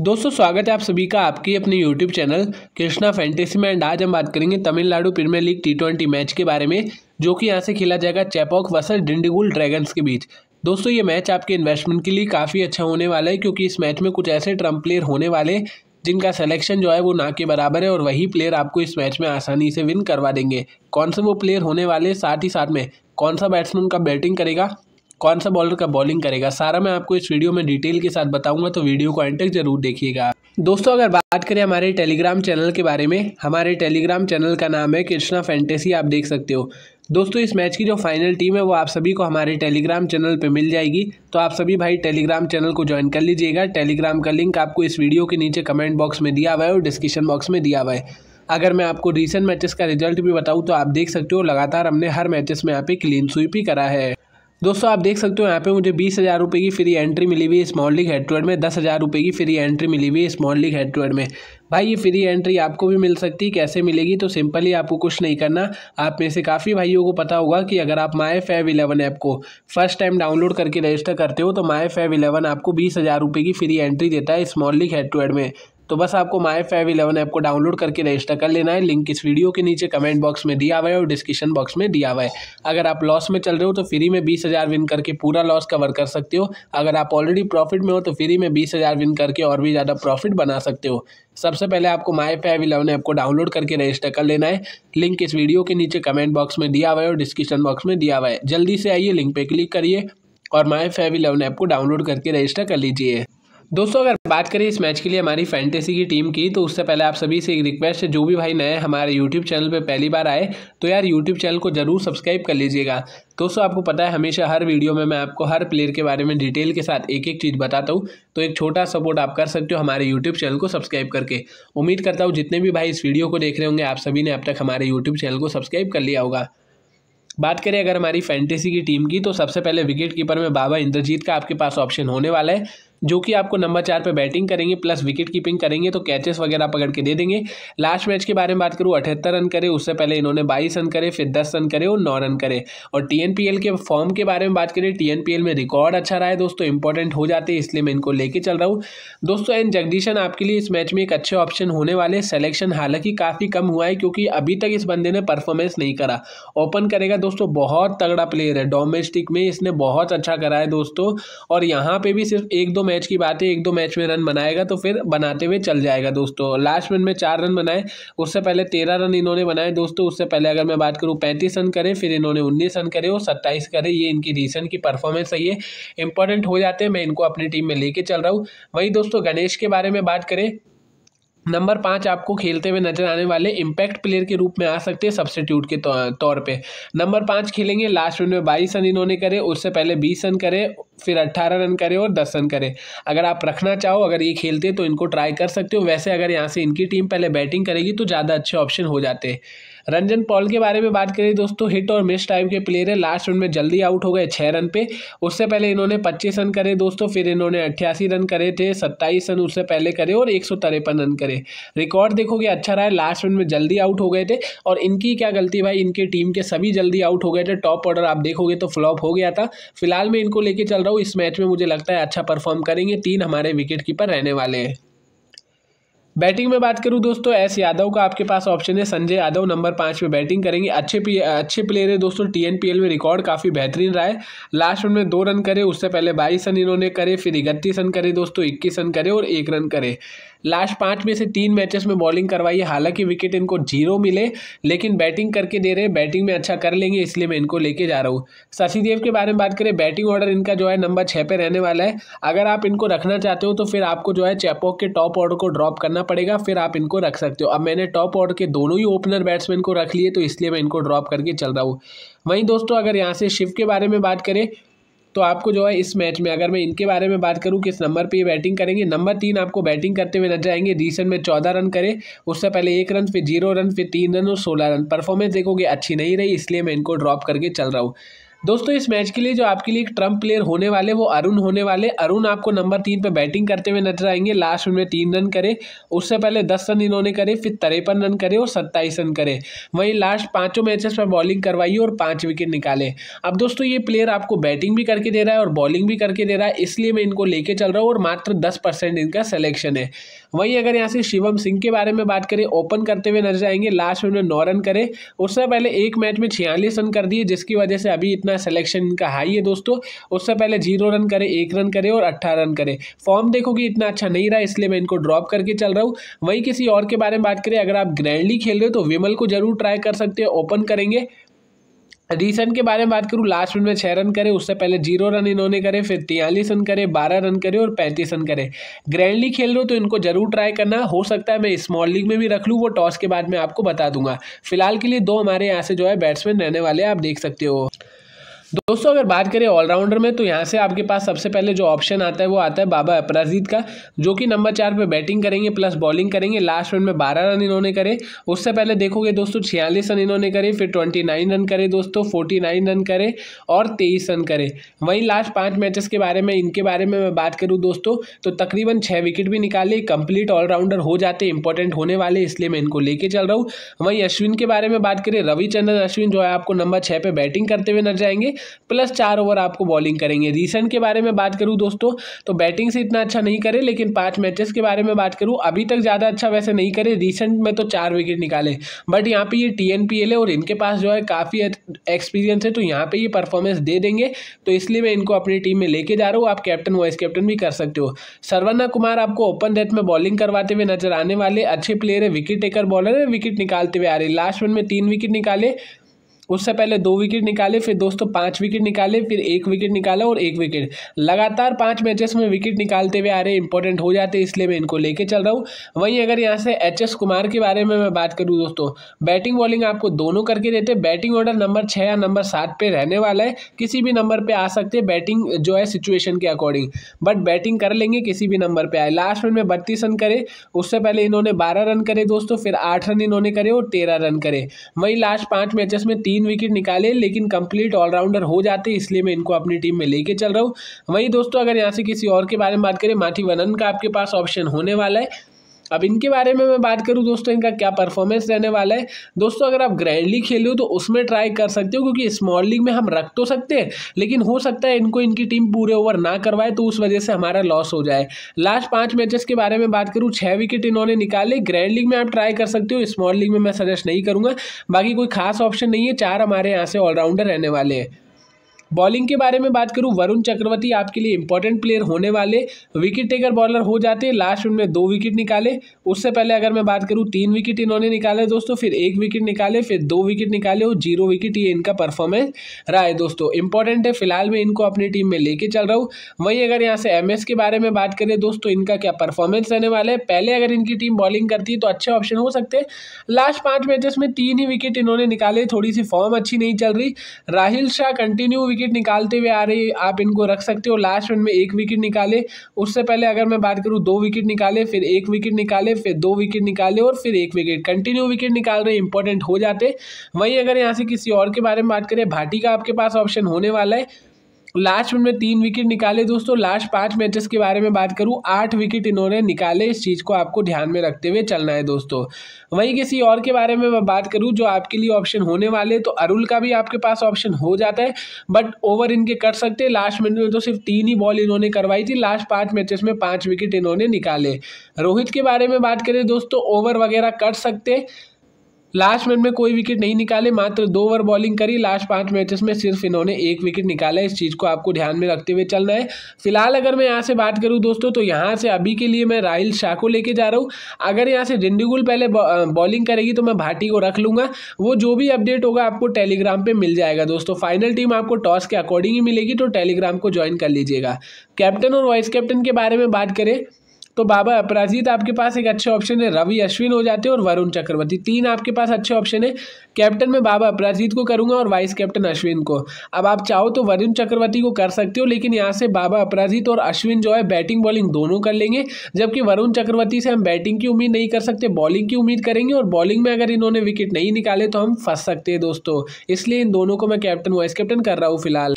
दोस्तों स्वागत है आप सभी का आपकी अपने YouTube चैनल कृष्णा फैंटेसी में एंड आज हम बात करेंगे Tamil Nadu premier league T twenty match के बारे में जो कि यहाँ से खेला जाएगा चैपॉक वसर डिंडिगुल ड्रैगन्स के बीच दोस्तों ये मैच आपके इन्वेस्टमेंट के लिए काफ़ी अच्छा होने वाला है क्योंकि इस मैच में कुछ ऐसे ट्रम्प प्लेयर होने वाले जिनका सलेक्शन जो है वो ना के बराबर है और वही प्लेयर आपको इस मैच में आसानी से विन करवा देंगे कौन से वो प्लेयर होने वाले साथ ही साथ में कौन सा बैट्समैन का बैटिंग करेगा कौन सा बॉलर का बॉलिंग करेगा सारा मैं आपको इस वीडियो में डिटेल के साथ बताऊंगा तो वीडियो को एंड तक जरूर देखिएगा दोस्तों अगर बात करें हमारे टेलीग्राम चैनल के बारे में हमारे टेलीग्राम चैनल का नाम है कृष्णा फैंटेसी आप देख सकते हो दोस्तों इस मैच की जो फाइनल टीम है वो आप सभी को हमारे टेलीग्राम चैनल पे मिल जाएगी तो आप सभी भाई टेलीग्राम चैनल को ज्वाइन कर लीजिएगा टेलीग्राम का लिंक आपको इस वीडियो के नीचे कमेंट बॉक्स में दिया हुआ है और डिस्क्रिप्शन बॉक्स में दिया हुआ है अगर मैं आपको रिसेंट मैचेस का रिजल्ट भी बताऊँ तो आप देख सकते हो लगातार हमने हर मैचेस में यहाँ पे क्लीन स्वीप ही करा है दोस्तों आप देख सकते हो यहाँ पे मुझे बीस हज़ार रुपये की फ्री एंट्री मिली हुई small league head to head में दस हज़ार रुपये की फ्री एंट्री मिली हुई small league head to head में भाई ये फ्री एंट्री आपको भी मिल सकती है कैसे मिलेगी तो सिंपली आपको कुछ नहीं करना आप में से काफ़ी भाइयों को पता होगा कि अगर आप माई फैव इलेवन ऐप को फर्स्ट टाइम डाउनलोड करके रजिस्टर करते हो तो माई फैव इलेवन आपको बीस हज़ार रुपये की फ्री एंट्री देता है small league head to head में तो बस आपको माई फाइव इलेवन ऐप को डाउनलोड करके रजिस्टर कर लेना है लिंक इस वीडियो के नीचे कमेंट बॉक्स में दिया हुआ है और डिस्क्रिप्शन बॉक्स में दिया हुआ है अगर आप लॉस में चल रहे हो तो फ्री में बीस हज़ार विन करके पूरा लॉस कवर कर सकते हो अगर आप ऑलरेडी प्रॉफिट में हो तो फ्री में बीस हज़ार विन करके और भी ज़्यादा प्रॉफिट बना सकते हो सबसे पहले आपको माई फाइव इलेवन ऐप को डाउनलोड करके रजिस्टर कर लेना है लिंक इस वीडियो के नीचे कमेंट बॉक्स में दिया हुआ है और डिस्क्रिप्शन बॉक्स में दिया हुआ है जल्दी से आइए लिंक पर क्लिक करिए और माई फाइव इलेवन ऐप को डाउनलोड करके रजिस्टर कर लीजिए दोस्तों अगर बात करें इस मैच के लिए हमारी फैंटेसी की टीम की तो उससे पहले आप सभी से एक रिक्वेस्ट है जो भी भाई नए हमारे यूट्यूब चैनल पर पहली बार आए तो यार यूट्यूब चैनल को ज़रूर सब्सक्राइब कर लीजिएगा दोस्तों आपको पता है हमेशा हर वीडियो में मैं आपको हर प्लेयर के बारे में डिटेल के साथ एक एक चीज़ बताता हूँ तो एक छोटा सपोर्ट आप कर सकते हो हमारे यूट्यूब चैनल को सब्सक्राइब करके उम्मीद करता हूँ जितने भी भाई इस वीडियो को देख रहे होंगे आप सभी ने अब तक हमारे यूट्यूब चैनल को सब्सक्राइब कर लिया होगा बात करें अगर हमारी फैंटेसी की टीम की तो सबसे पहले विकेट कीपर में बाबा इंद्रजीत का आपके पास ऑप्शन होने वाला है जो कि आपको नंबर चार पर बैटिंग करेंगे प्लस विकेट कीपिंग करेंगे तो कैचेस वगैरह पकड़ के दे देंगे लास्ट मैच के बारे में बात करूँ अठहत्तर रन करे उससे पहले इन्होंने बाईस रन करे फिर दस रन करे और नौ रन करे और टी के फॉर्म के बारे में बात करें टी में रिकॉर्ड अच्छा रहा है दोस्तों इंपॉर्टेंट हो जाते हैं इसलिए मैं इनको लेके चल रहा हूँ दोस्तों एन जगदीशन आपके लिए इस मैच में एक अच्छे ऑप्शन होने वाले सेलेक्शन हालांकि काफ़ी कम हुआ है क्योंकि अभी तक इस बंदे ने परफॉर्मेंस नहीं करा ओपन करेगा दोस्तों बहुत तगड़ा प्लेयर है डोमेस्टिक में इसने बहुत अच्छा करा है दोस्तों और यहाँ पे भी सिर्फ एक दो मैच मैच की बात है एक दो मैच में रन बनाएगा तो फिर बनाते हुए चल जाएगा दोस्तों लास्ट मिनट में चार रन बनाए उससे पहले तेरह रन इन्होंने बनाए दोस्तों उससे पहले अगर मैं बात करूँ पैंतीस रन करें फिर इन्होंने उन्नीस रन करे और सत्ताईस करे ये इनकी रिसेंट की परफॉर्मेंस सही है इंपॉर्टेंट हो जाते हैं मैं इनको अपनी टीम में लेके चल रहा हूँ वही दोस्तों गणेश के बारे में बात करें नंबर पाँच आपको खेलते हुए नजर आने वाले इम्पैक्ट प्लेयर के रूप में आ सकते हैं सब्सटीट्यूट के तौर पे नंबर पाँच खेलेंगे लास्ट में बाईस रन इन्होंने करे उससे पहले बीस रन करे फिर अट्ठारह रन करे और दस रन करे अगर आप रखना चाहो अगर ये खेलते तो इनको ट्राई कर सकते हो वैसे अगर यहाँ से इनकी टीम पहले बैटिंग करेगी तो ज़्यादा अच्छे ऑप्शन हो जाते हैं रंजन पॉल के बारे में बात करें दोस्तों हिट और मिस टाइप के प्लेयर है लास्ट रन में जल्दी आउट हो गए छः रन पे उससे पहले इन्होंने पच्चीस रन करे दोस्तों फिर इन्होंने अट्ठासी रन करे थे सत्ताईस रन उससे पहले करे और एक रन करे रिकॉर्ड देखोगे अच्छा रहा है लास्ट रन में जल्दी आउट हो गए थे और इनकी क्या गलती भाई इनके टीम के सभी जल्दी आउट हो गए थे टॉप ऑर्डर आप देखोगे तो फ्लॉप हो गया था फिलहाल मैं इनको लेके चल रहा हूँ इस मैच में मुझे लगता है अच्छा परफॉर्म करेंगे तीन हमारे विकेट कीपर रहने वाले हैं बैटिंग में बात करूं दोस्तों एस यादव का आपके पास ऑप्शन है संजय यादव नंबर पाँच पे बैटिंग करेंगे अच्छे अच्छे प्लेयर है दोस्तों टीएनपीएल में रिकॉर्ड काफ़ी बेहतरीन रहा है लास्ट में दो रन करे उससे पहले बाईस रन इन्होंने करे फिर इकतीस रन करे दोस्तों इक्कीस रन करे और एक रन करे लास्ट पाँच में से तीन मैचेस में बॉलिंग करवाई है हालांकि विकेट इनको जीरो मिले लेकिन बैटिंग करके दे रहे बैटिंग में अच्छा कर लेंगे इसलिए मैं इनको लेके जा रहा हूँ शशिदेव के बारे में बात करें बैटिंग ऑर्डर इनका जो है नंबर छः पे रहने वाला है अगर आप इनको रखना चाहते हो तो फिर आपको जो है चैपॉक के टॉप ऑर्डर को ड्रॉप करना पड़ेगा फिर आप इनको रख सकते हो अब मैंने टॉप ऑर्डर के दोनों ही ओपनर बैट्समैन को रख लिए तो इसलिए मैं इनको ड्रॉप करके चल रहा हूँ वहीं दोस्तों अगर यहाँ से शिव के बारे में बात करें तो आपको जो है इस मैच में अगर मैं इनके बारे में बात करूं किस नंबर पे ये बैटिंग करेंगे नंबर तीन आपको बैटिंग करते हुए नजर आएंगे रिसेंट में चौदह रन करें उससे पहले एक रन फिर जीरो रन फिर तीन रन और सोलह रन परफॉर्मेंस देखोगे अच्छी नहीं रही इसलिए मैं इनको ड्रॉप करके चल रहा हूँ दोस्तों इस मैच के लिए जो आपके लिए एक ट्रम्प प्लेयर होने वाले वो अरुण होने वाले अरुण आपको नंबर तीन पर बैटिंग करते हुए नजर आएंगे लास्ट में तीन रन करे उससे पहले दस रन इन्होंने करे फिर तिरपन रन करे और सत्ताईस रन करे वहीं लास्ट पाँचों मैचेस में बॉलिंग करवाई और पाँच विकेट निकाले अब दोस्तों ये प्लेयर आपको बैटिंग भी करके दे रहा है और बॉलिंग भी करके दे रहा है इसलिए मैं इनको लेके चल रहा हूँ और मात्र दस इनका सलेक्शन है वहीं अगर यहाँ से शिवम सिंह के बारे में बात करें ओपन करते हुए नजर आएंगे लास्ट में नौ रन करे उससे पहले एक मैच में छियालीस रन कर दिए जिसकी वजह से अभी इतना सिलेक्शन इनका हाई है दोस्तों उससे पहले जीरो रन करे एक रन करे और अट्ठारह रन करे फॉर्म देखो कि इतना अच्छा नहीं रहा इसलिए मैं इनको ड्रॉप करके चल रहा हूँ वहीं किसी और के बारे में बात करें अगर आप ग्रैंडली खेल रहे हो तो विमल को जरूर ट्राई कर सकते हो ओपन करेंगे रिसेंट के बारे में बात करूँ लास्ट मिनट में छः रन करे उससे पहले जीरो रन इन्होंने करे फिर तियालीस रन करे बारह रन करे और पैंतीस रन करे ग्रैंडली खेल रहे हो तो इनको जरूर ट्राई करना हो सकता है मैं स्मॉल लीग में भी रख लूँ वो टॉस के बाद मैं आपको बता दूंगा फिलहाल के लिए दो हमारे यहाँ से जो है बैट्समैन रहने वाले आप देख सकते हो दोस्तों अगर बात करें ऑलराउंडर में तो यहाँ से आपके पास सबसे पहले जो ऑप्शन आता है वो आता है बाबा अपराजित का जो कि नंबर चार पे बैटिंग करेंगे प्लस बॉलिंग करेंगे लास्ट रन में बारह रन इन्होंने करे उससे पहले देखोगे दोस्तों छियालीस रन इन्होंने करे फिर ट्वेंटी नाइन रन करे दोस्तों फोर्टी नाइन रन करे और तेईस रन करे वहीं लास्ट पाँच मैचेस के बारे में इनके बारे में मैं बात करूँ दोस्तों तो तकरीबन छः विकेट भी निकाले कंप्लीट ऑलराउंडर हो जाते इंपॉर्टेंट होने वाले इसलिए मैं इनको लेके चल रहा हूँ वहीं अश्विन के बारे में बात करें रविचंद्रन अश्विन जो है आपको नंबर छः पर बैटिंग करते हुए नजर आएंगे प्लस चार ओवर आपको बॉलिंग करेंगे रिसेंट के बारे में बात करूँ दोस्तों तो बैटिंग से इतना अच्छा नहीं करे लेकिन पाँच मैचेस के बारे में बात करूँ अभी तक ज़्यादा अच्छा वैसे नहीं करे रिसेंट में तो चार विकेट निकाले बट यहाँ पर ये टी एन पी एल है और इनके पास जो है काफ़ी एक्सपीरियंस है तो यहाँ पर ये परफॉर्मेंस दे देंगे तो इसलिए मैं इनको अपनी टीम में लेके जा रहा हूँ आप कैप्टन वाइस कैप्टन भी कर सकते हो सरवना कुमार आपको ओपन डेथ में बॉलिंग करवाते हुए नजर आने वाले अच्छे प्लेयर है विकेट टेकर बॉलर है विकेट निकालते हुए आ रहे लास्ट वन में तीन विकेट निकाले उससे पहले दो विकेट निकाले फिर दोस्तों पाँच विकेट निकाले फिर एक विकेट निकाला और एक विकेट लगातार पाँच मैचेस में विकेट निकालते हुए आ रहे इंपॉर्टेंट हो जाते हैं इसलिए मैं इनको लेके चल रहा हूँ वहीं अगर यहाँ से एच एस कुमार के बारे में मैं बात करूँ दोस्तों बैटिंग बॉलिंग आपको दोनों करके देते बैटिंग ऑर्डर नंबर छः या नंबर सात पर रहने वाला है किसी भी नंबर पर आ सकते हैं बैटिंग जो है सिचुएशन के अकॉर्डिंग बट बैटिंग कर लेंगे किसी भी नंबर पर आए लास्ट में बत्तीस रन करे उससे पहले इन्होंने बारह रन करे दोस्तों फिर आठ रन इन्होंने करे और तेरह रन करे वहीं लास्ट पाँच मैचेस में तीन तीन विकेट निकाले लेकिन कंप्लीट ऑलराउंडर हो जाते इसलिए मैं इनको अपनी टीम में लेके चल रहा हूँ वहीं दोस्तों अगर यहाँ से किसी और के बारे में बात करें माथी वनन का आपके पास ऑप्शन होने वाला है अब इनके बारे में मैं बात करूँ दोस्तों इनका क्या परफॉर्मेंस रहने वाला है दोस्तों अगर आप ग्रैंड लीग खेले हो तो उसमें ट्राई कर सकते हो क्योंकि स्मॉल लीग में हम रख तो सकते हैं लेकिन हो सकता है इनको इनकी टीम पूरे ओवर ना करवाए तो उस वजह से हमारा लॉस हो जाए लास्ट पाँच मैचेस के बारे में बात करूँ छः विकेट इन्होंने निकाले ग्रैंड लीग में आप ट्राई कर सकते हो स्मॉल लीग में मैं सजेस्ट नहीं करूँगा बाकी कोई खास ऑप्शन नहीं है चार हमारे यहाँ से ऑलराउंडर रहने वाले हैं बॉलिंग के बारे में बात करूँ वरुण चक्रवर्ती आपके लिए इंपॉर्टेंट प्लेयर होने वाले विकेट टेकर बॉलर हो जाते लास्ट उनमें दो विकेट निकाले उससे पहले अगर मैं बात करूँ तीन विकेट इन्होंने निकाले दोस्तों फिर एक विकेट निकाले फिर दो विकेट निकाले और जीरो विकेट ये इनका परफॉर्मेंस रहा है दोस्तों इंपॉर्टेंट है फिलहाल मैं इनको अपनी टीम में लेके चल रहा हूँ वहीं अगर यहाँ से एम के बारे में बात करें दोस्तों इनका क्या परफॉर्मेंस रहने वाला है पहले अगर इनकी टीम बॉलिंग करती है तो अच्छे ऑप्शन हो सकते हैं लास्ट पाँच मैचेस में तीन ही विकेट इन्होंने निकाले थोड़ी सी फॉर्म अच्छी नहीं चल रही Rahil Shah continue wicket wicket निकालते हुए आ रही आप इनको रख सकते हो लास्ट रन में एक विकेट निकाले उससे पहले अगर मैं बात करूँ दो विकेट निकाले फिर एक विकेट निकाले फिर दो विकेट निकाले और फिर एक विकेट कंटिन्यू विकेट निकाल रहे इंपॉर्टेंट हो जाते वहीं अगर यहाँ से किसी और के बारे में बात करें भाटी का आपके पास ऑप्शन होने वाला है लास्ट में तीन विकेट निकाले दोस्तों लास्ट पाँच मैचेस के बारे में बात करूँ आठ विकेट इन्होंने निकाले इस चीज़ को आपको ध्यान में रखते हुए चलना है दोस्तों वहीं किसी और के बारे में मैं बात करूँ जो आपके लिए ऑप्शन होने वाले तो अरुल का भी आपके पास ऑप्शन हो जाता है बट ओवर इनके कर सकते लास्ट मिनट में तो सिर्फ तीन ही बॉल इन्होंने करवाई थी लास्ट पाँच मैचेस में पाँच विकेट इन्होंने निकाले रोहित के बारे में बात करें दोस्तों ओवर वगैरह कर सकते लास्ट मैच में कोई विकेट नहीं निकाले मात्र दो ओवर बॉलिंग करी लास्ट पाँच मैचेस में सिर्फ इन्होंने एक विकेट निकाला इस चीज़ को आपको ध्यान में रखते हुए चलना है फिलहाल अगर मैं यहाँ से बात करूँ दोस्तों तो यहाँ से अभी के लिए मैं राहिल शाह को लेके जा रहा हूँ अगर यहाँ से डिंडीगुल पहले बॉलिंग करेगी तो मैं भाटी को रख लूँगा वो जो भी अपडेट होगा आपको टेलीग्राम पर मिल जाएगा दोस्तों फाइनल टीम आपको टॉस के अकॉर्डिंग ही मिलेगी तो टेलीग्राम को ज्वाइन कर लीजिएगा कैप्टन और वाइस कैप्टन के बारे में बात करें तो बाबा अपराजित आपके पास एक अच्छे ऑप्शन है रवि अश्विन हो जाते हैं और वरुण चक्रवर्ती तीन आपके पास अच्छे ऑप्शन है कैप्टन में बाबा अपराजित को करूंगा और वाइस कैप्टन अश्विन को अब आप चाहो तो वरुण चक्रवर्ती को कर सकते हो लेकिन यहाँ से बाबा अपराजित और अश्विन जो है बैटिंग बॉलिंग दोनों कर लेंगे जबकि वरुण चक्रवर्ती से हम बैटिंग की उम्मीद नहीं कर सकते बॉलिंग की उम्मीद करेंगे और बॉलिंग में अगर इन्होंने विकेट नहीं निकाले तो हम फंस सकते हैं दोस्तों इसलिए इन दोनों को मैं कैप्टन वाइस कैप्टन कर रहा हूँ फिलहाल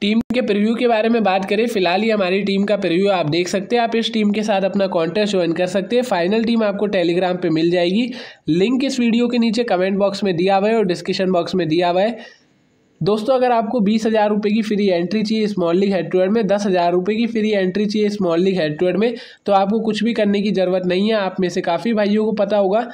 टीम के प्रीव्यू के बारे में बात करें फिलहाल ही हमारी टीम का प्रीव्यू आप देख सकते हैं आप इस टीम के साथ अपना कॉन्टेस्ट ज्वाइन कर सकते हैं फाइनल टीम आपको टेलीग्राम पे मिल जाएगी लिंक इस वीडियो के नीचे कमेंट बॉक्स में दिया हुआ है और डिस्क्रिप्शन बॉक्स में दिया हुआ है दोस्तों अगर आपको बीस हज़ार रुपये की फ्री एंट्री चाहिए small league head to head में दस हज़ार रुपये की फ्री एंट्री चाहिए small league head to head में तो आपको कुछ भी करने की ज़रूरत नहीं है आप में से काफ़ी भाइयों को पता होगा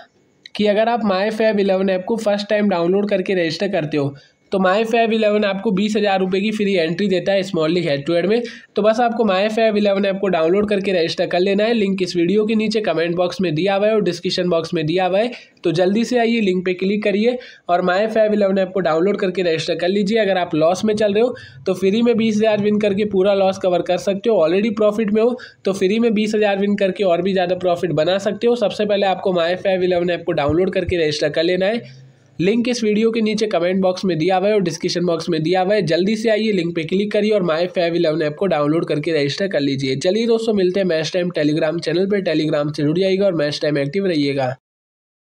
कि अगर आप माई फैब इलेवन ऐप को फर्स्ट टाइम डाउनलोड करके रजिस्टर करते हो तो माई फैब इलेवन आपको बीस हज़ार रुपये की फ्री एंट्री देता है small league head to head में तो बस आपको माई फैब इलेवन ऐप को डाउनलोड करके रजिस्टर कर लेना है लिंक इस वीडियो के नीचे कमेंट बॉक्स में दिया हुआ है और डिस्क्रिप्शन बॉक्स में दिया हुआ है तो जल्दी से आइए लिंक पे क्लिक करिए और माई फैब इलेवन ऐप को डाउनलोड करके रजिस्टर कर लीजिए अगर आप लॉस में चल रहे हो तो फ्री में बीस हज़ार विन करके पूरा लॉस कवर कर सकते हो ऑलरेडी प्रॉफिट में हो तो फ्री में बीस हज़ार विन करके और भी ज़्यादा प्रॉफिट बना सकते हो सबसे पहले आपको माई फैब इलेवन ऐप को डाउनलोड करके रजिस्टर कर लेना है लिंक इस वीडियो के नीचे कमेंट बॉक्स में दिया हुआ है और डिस्क्रिप्शन बॉक्स में दिया हुआ है जल्दी से आइए लिंक पे क्लिक करिए और माई फेव इलेवन ऐप को डाउनलोड करके रजिस्टर कर लीजिए चलिए दोस्तों मिलते हैं मैच टाइम टेलीग्राम चैनल पर टेलीग्राम से जुड़ जाइएगा और मैच टाइम एक्टिव रहिएगा